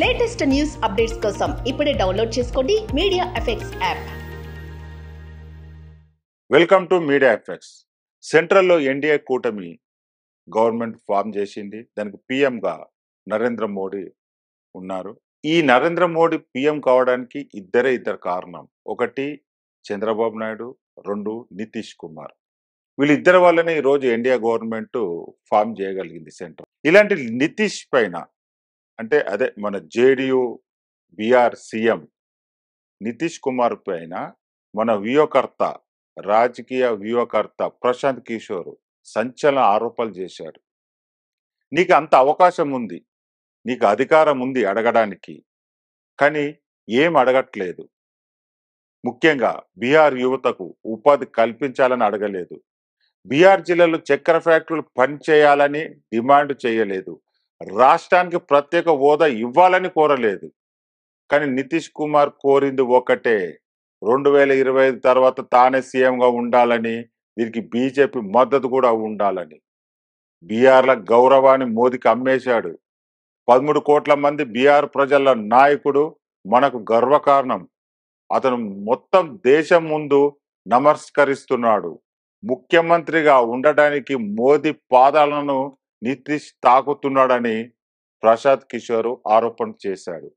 latest news updates కోసం ఇప్పుడే download చేసుకోండి Media Effects app welcome to Media Effects సెంట్రల్లో ఎన్డీఏ కూటమి గవర్నమెంట్ ఫామ్ చేసింది దానికి పీఎంగా నరేంద్ర మోడీ ఉన్నారు ఈ నరేంద్ర మోడీ పీఎం కావడానికి ఇద్దరే ఇద్దరు కారణం ఒకటి చంద్రబాబు నాయుడు రెండు నితీష్ కుమార్ వీళ్ళిద్దరి వల్లనే ఈరోజు ఎన్డీఏ గవర్నమెంట్ ఫామ్ చేయగలిగింది సెంటర్ ఇలాంటి నితీష్ పైన అంటే అదే మన జేడియు బీఆర్ సీఎం నితీష్ కుమార్ పైన మన వ్యూహకర్త రాజకీయ వ్యూహకర్త ప్రశాంత్ కిషోర్ సంచలన ఆరోపణలు చేశారు నీకు అంత అవకాశం ఉంది నీకు అధికారం ఉంది అడగడానికి కానీ ఏం అడగట్లేదు ముఖ్యంగా బీహార్ యువతకు ఉపాధి కల్పించాలని అడగలేదు బీహార్ జిల్లాలో చక్కెర ఫ్యాక్టరీలు పనిచేయాలని డిమాండ్ చేయలేదు రాష్ట్రానికి ప్రత్యేక హోదా ఇవ్వాలని కోరలేదు కానీ నితీష్ కుమార్ కోరింది ఒకటే రెండు వేల ఇరవై ఐదు తర్వాత తానే సీఎంగా ఉండాలని దీనికి బీజేపీ మద్దతు కూడా ఉండాలని బీఆర్ల గౌరవాన్ని మోదీకి అమ్మేశాడు పదమూడు కోట్ల మంది బీఆర్ ప్రజల నాయకుడు మనకు గర్వకారణం అతను మొత్తం దేశం ముందు నమస్కరిస్తున్నాడు ముఖ్యమంత్రిగా ఉండడానికి మోదీ పాదాలను నితీష్ తాకుతున్నాడని ప్రశాంత్ కిషోర్ ఆరోపణ చేశాడు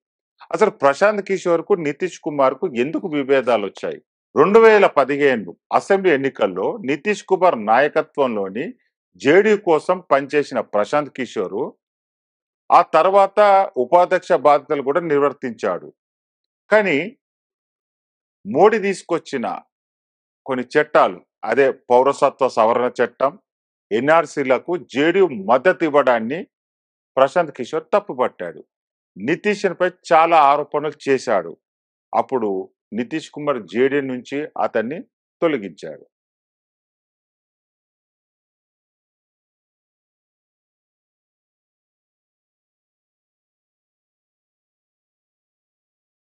అసలు ప్రశాంత్ కిషోర్ కు నితీష్ కుమార్ కు ఎందుకు విభేదాలు వచ్చాయి రెండు వేల పదిహేను అసెంబ్లీ ఎన్నికల్లో నితీష్ కుమార్ నాయకత్వంలోని జేడీ కోసం పనిచేసిన ప్రశాంత్ కిషోర్ ఆ తర్వాత ఉపాధ్యక్ష బాధ్యతలు కూడా నిర్వర్తించాడు కానీ మోడీ తీసుకొచ్చిన కొన్ని చట్టాలు అదే పౌరసత్వ సవరణ చట్టం ఎన్ఆర్సీలకు జేడీయూ మద్దతు ఇవ్వడాన్ని ప్రశాంత్ కిషోర్ తప్పుపట్టాడు పై చాలా ఆరోపణలు చేశాడు అప్పుడు నితీష్ కుమార్ జేడీ నుంచి అతన్ని తొలగించాడు